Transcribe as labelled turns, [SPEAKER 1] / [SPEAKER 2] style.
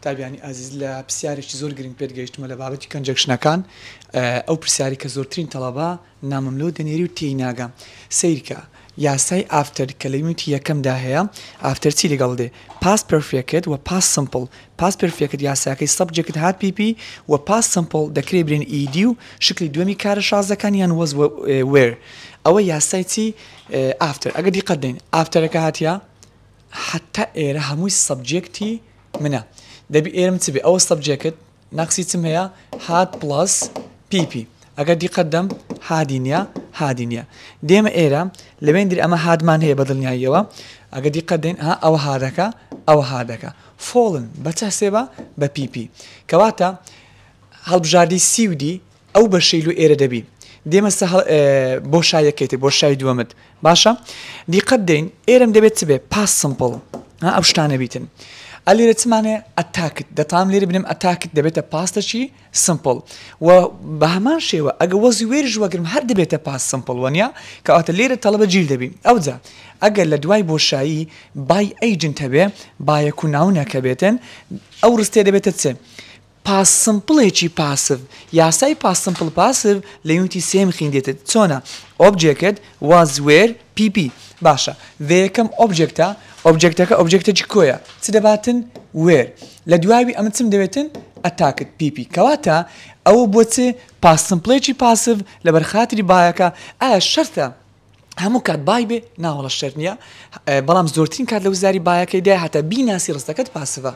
[SPEAKER 1] قوتابیانی ئازیز لە پرسیارێکی زۆر گرنگ پێت گەیشتمە لە بابەتی کەنجەکشنەکان ئەو پرسیاری کە زۆرترین تەڵەبا نامملۆ دەنێری و تێیناگە سیرکە یاسای ئافتەر کە لە میوتی یەکەمدا هەیە ئافتەرچی لەگەڵ دێ پاس پرفێکت و پاس سمپل پاس پرفێکت یاساکەی سەبجەکت هات پیپی و پاس سمپل دەکرێ برێن ئیدی و شکلی دووەمی کارە شازەکان یان وەز وێر ئەوە یاسای چی ئافتەر ئەگە دیقەت دەین ئافتەرەکە هاتیە حتا ئێرە هەمووی سەبجێکتی منە دەبی ئێرم چ بێ ئەوە سەبجێکت ناقسی چم هەیە هات پلس پیپی ئەگەر دیقەدەم هادینیا هادینیا دێمە ئێرە لەوێندر ئەمە هادمان هەیە بە دڵنیاییەوە ئەگە دیقەدەین ها ئەوە هادەکە ئەوە هادەکە فۆڵن بەچە سێبە بە پیپی کەواتە هەڵبژاردی سیودی ئەو بە شیل و ئێرە دەبی دێمە بۆ شایەکێتی بۆ شای دووەمت باشە دیقەت دەین ئێرم دەبێت چ بێ پاس سمپڵ ئەو شتانە بیتن. ئەلێرە چمانێ ئەتاکت دەتام لێرە بنم ئەتاکت دەبێتە پاستەشی سمپل و بە هەمان شێوە ئەگە وەزی وێرش وەگرم هەر دەبێتە پاس سمپل وەنیا کە ئەوتە لێرە تەڵەبە جیل دەبین ئەوجا ئەگەر لە دوای بۆشایی بای ئەیجن هەبێ بایەکو ناونەکە بێتن ئەو ڕستێ دەبێتە چێ. پاسمپڵێکی پاسف یاسای پاسمپل پاسف لە یوتی سێم خیندێتێت چۆنە ئۆبجێکت وا زوێر پیپی باشە وەکەم ئۆبجێکتە ئۆبجێکتەکە ئۆبجێکتەجی کۆیە چ دەباتن وێر لە دواوی ئەمە چم دەوێتن ئەتاکت پیپی کەواتە ئەوە بۆچێ پاسمپلێکی پاسف لە بەرخاتری باەکە ئایا شەرتە هەموو کات بای بێ ناوەڵە شەرنیە بەڵام زۆرترین کات لە وزاری باەکەی دای هاتە بیناسی ڕستەکەت پاسەوە